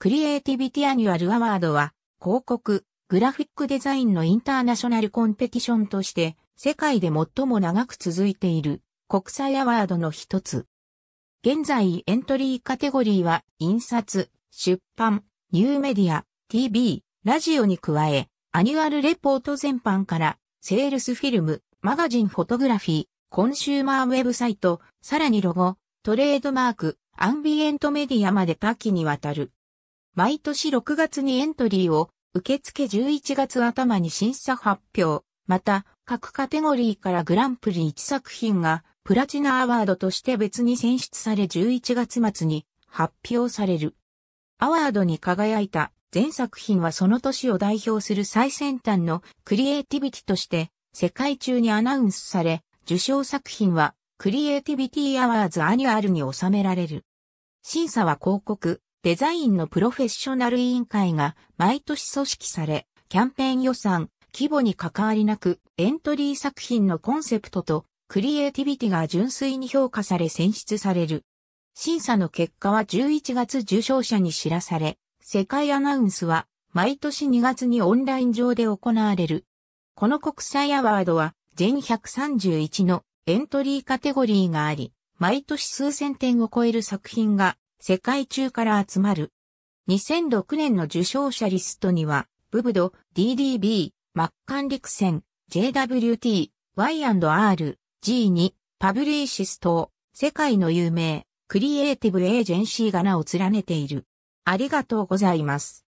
クリエイティビティアニュアルアワードは、広告、グラフィックデザインのインターナショナルコンペティションとして、世界で最も長く続いている国際アワードの一つ。現在エントリーカテゴリーは、印刷、出版、ニューメディア、TV、ラジオに加え、アニュアルレポート全般から、セールスフィルム、マガジンフォトグラフィー、コンシューマーウェブサイト、さらにロゴ、トレードマーク、アンビエントメディアまで多岐にわたる。毎年6月にエントリーを受付11月頭に審査発表。また、各カテゴリーからグランプリ1作品がプラチナアワードとして別に選出され11月末に発表される。アワードに輝いた全作品はその年を代表する最先端のクリエイティビティとして世界中にアナウンスされ、受賞作品はクリエイティビティアワーズアニュアルに収められる。審査は広告、デザインのプロフェッショナル委員会が毎年組織され、キャンペーン予算、規模に関わりなく、エントリー作品のコンセプトとクリエイティビティが純粋に評価され選出される。審査の結果は11月受賞者に知らされ、世界アナウンスは毎年2月にオンライン上で行われる。この国際アワードは全131のエントリーカテゴリーがあり、毎年数千点を超える作品が世界中から集まる。2006年の受賞者リストには、ブブド、DDB、マッカンリクセン、JWT、Y&R、G2、パブリーシス等、世界の有名、クリエイティブエージェンシーが名を連ねている。ありがとうございます。